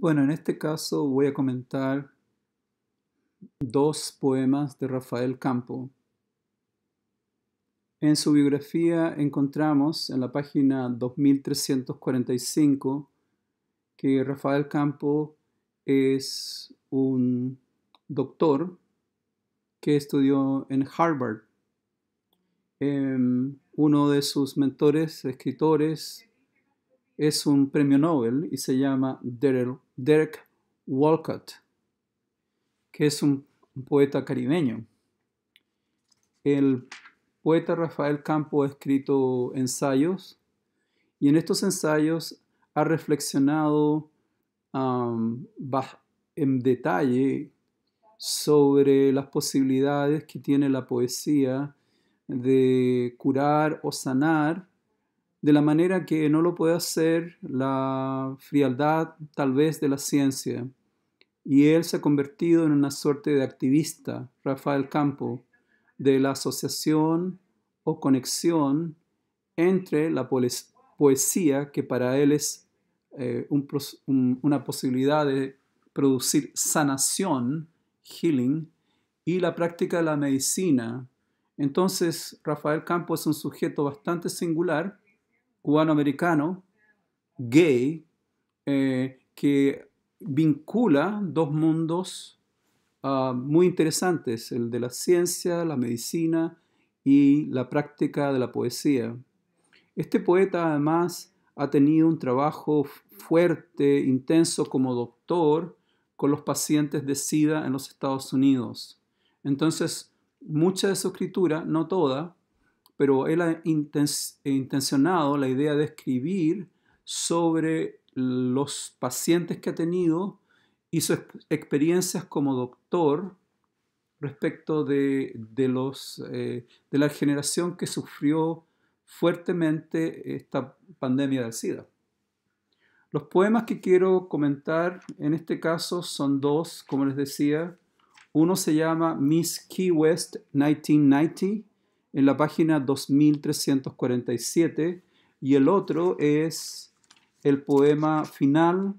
Bueno, en este caso voy a comentar dos poemas de Rafael Campo. En su biografía encontramos en la página 2345 que Rafael Campo es un doctor que estudió en Harvard. Em, uno de sus mentores, escritores, es un premio Nobel y se llama Derek Walcott, que es un poeta caribeño. El poeta Rafael Campo ha escrito ensayos y en estos ensayos ha reflexionado en detalle sobre las posibilidades que tiene la poesía de curar o sanar de la manera que no lo puede hacer la frialdad tal vez de la ciencia. Y él se ha convertido en una suerte de activista, Rafael Campo, de la asociación o conexión entre la poesía, que para él es eh, una posibilidad de producir sanación, healing, y la práctica de la medicina. Entonces, Rafael Campo es un sujeto bastante singular cubano-americano, gay, eh, que vincula dos mundos ah, muy interesantes, el de la ciencia, la medicina y la práctica de la poesía. Este poeta además ha tenido un trabajo fuerte, intenso como doctor con los pacientes de SIDA en los Estados Unidos. Entonces, mucha de su escritura, no toda, pero él ha intencionado la idea de escribir sobre los pacientes que ha tenido y sus experiencias como doctor respecto de, eh, de la generación que sufrió fuertemente esta pandemia del SIDA. Los poemas que quiero comentar en este caso son dos, como les decía. Uno se llama Miss Key West 1990 en la página 2347 y el otro es el poema final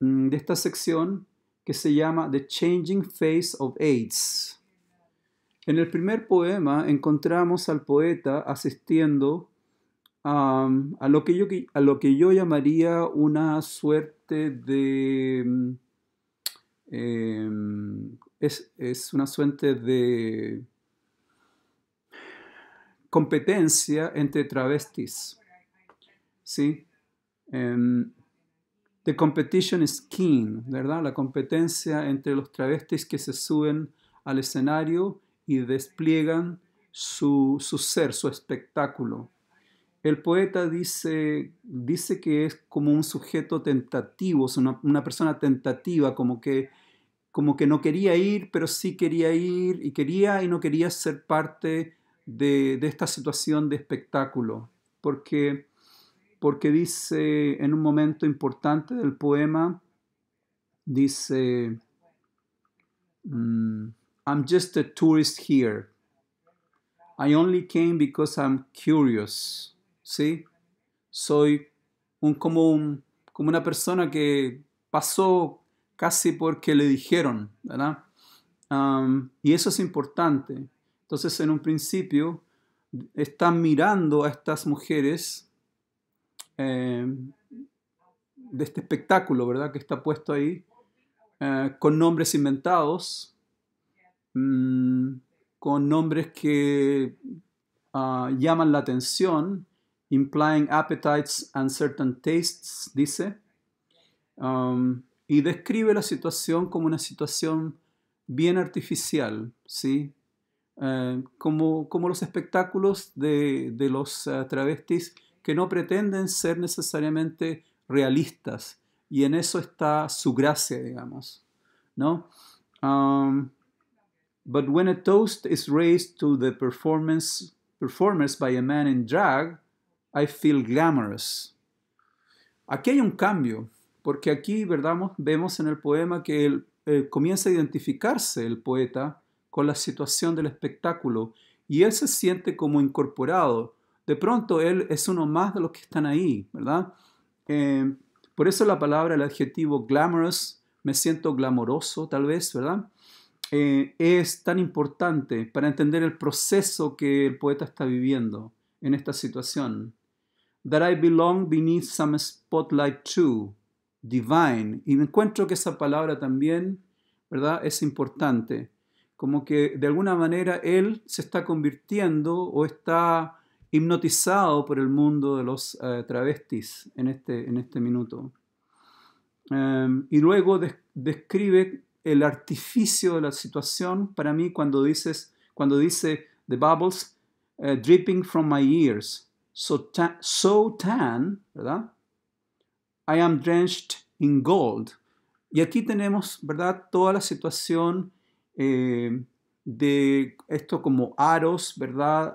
mm, de esta sección que se llama The Changing Face of AIDS. En el primer poema encontramos al poeta asistiendo a, lo, que yo, a lo que yo llamaría una suerte de... Mm, em, es una suerte de competencia entre travestis. ¿Sí? Em, the competition is keen, ¿verdad? La competencia entre los travestis que se suben al escenario y despliegan su, ser, su espectáculo. El poeta dice, dice que es como un sujeto tentativo, es una, persona tentativa, como que como que no quería ir, pero sí quería ir y quería y no quería ser parte de, esta situación de espectáculo, porque, porque dice en un momento importante del poema, dice, mm, I'm just a tourist here. I only came because I'm curious. ¿Sí? Soy un, como, como una persona que pasó casi porque le dijeron, um, y eso es importante, entonces, en un principio, están mirando a estas mujeres eh, de este espectáculo, ¿verdad? Que está puesto ahí, eh, con nombres inventados, mm, con nombres que ah, llaman la atención, implying appetites and certain tastes, dice, um, y describe la situación como una situación bien artificial, ¿sí? Eh, como, como, los espectáculos de, los eh, travestis que no pretenden ser necesariamente realistas. Y en eso está su gracia, digamos. ¿no? Um, but when a toast is raised to the performance, by a man in drag, I feel glamorous. Aquí hay un cambio, porque aquí ¿verdad? vemos en el poema que eh, comienza a identificarse el poeta con la situación del espectáculo y él se siente como incorporado. De pronto él es uno más de los que están ahí, ¿verdad? Eh, por eso la palabra, el adjetivo glamorous, me siento glamoroso tal vez, ¿verdad? Eh, es tan importante para entender el proceso que el poeta está viviendo en esta situación. That I belong beneath some spotlight too, divine. Y me encuentro que esa palabra también, ¿verdad? Es importante como que de alguna manera él se está convirtiendo o está hipnotizado por el mundo de los eh, travestis en este, en este minuto. Em, y luego describe el artificio de la situación para mí cuando, dices, cuando dice The bubbles eh, dripping from my ears, so, so tan, ¿verdad? I am drenched in gold. Y aquí tenemos, ¿verdad?, toda la situación eh, de esto como aros, ¿verdad?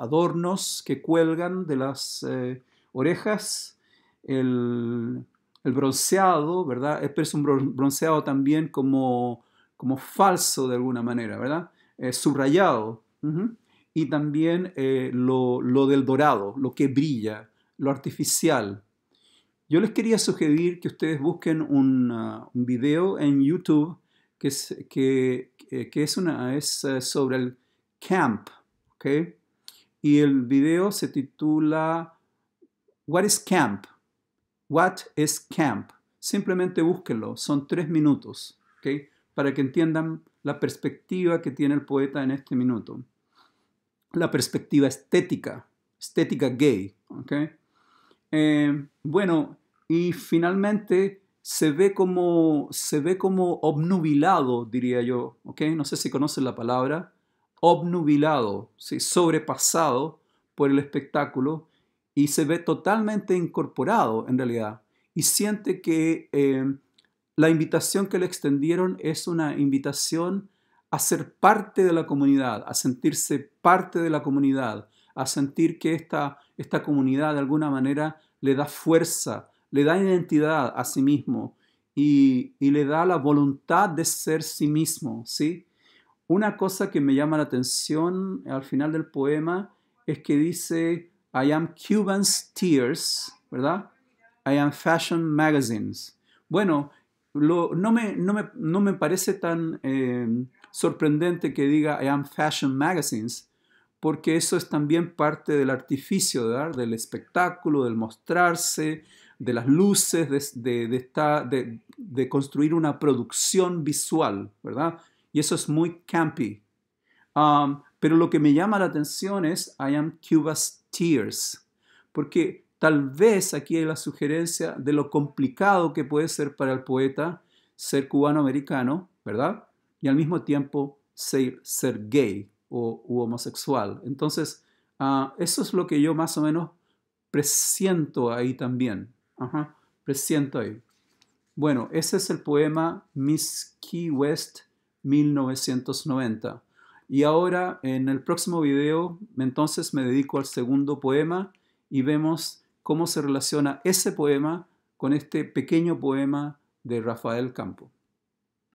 adornos que cuelgan de las eh, orejas, el, el, bronceado, ¿verdad? Es un bronceado también como, como falso de alguna manera, ¿verdad? Eh, subrayado. Y también lo, del dorado, lo que brilla, lo artificial, yo les quería sugerir que ustedes busquen un, ah, un video en YouTube que es, eh, eh, sobre el camp, ¿ok? Y el video se titula What is camp? What is camp? Simplemente búsquenlo, son tres minutos, ¿ok? Para que entiendan la perspectiva que tiene el poeta en este minuto. La perspectiva estética, estética gay, ¿ok? Eh, bueno, y finalmente se ve como, se ve como obnubilado, diría yo, okay No sé si conocen la palabra, obnubilado, sobrepasado por el espectáculo y se ve totalmente incorporado en realidad y siente que em, la invitación que le extendieron es una invitación a ser parte de la comunidad, a sentirse parte de la comunidad, a sentir que esta, esta comunidad de alguna manera le da fuerza, le da identidad a sí mismo y, le da la voluntad de ser sí mismo, ¿sí? Una cosa que me llama la atención al final del poema es que dice, I am Cuban's tears, ¿verdad? I am fashion magazines. Bueno, no, me, no, me, parece tan em, sorprendente que diga I am fashion magazines, porque eso es también parte del artificio, del espectáculo, del mostrarse, de las luces, de, construir una producción visual, ¿verdad? Y eso es muy campy. Um, pero lo que me llama la atención es I am Cuba's tears, porque tal vez aquí hay la sugerencia de lo complicado que puede ser para el poeta ser cubano-americano, ¿verdad? Y al mismo tiempo ser, ser gay o u homosexual. Entonces, ah, eso es lo que yo más o menos presiento ahí también. Ajá, presiento ahí. Bueno, ese es el poema Miss Key West 1990. Y ahora, en el próximo video, entonces me dedico al segundo poema y vemos cómo se relaciona ese poema con este pequeño poema de Rafael Campo.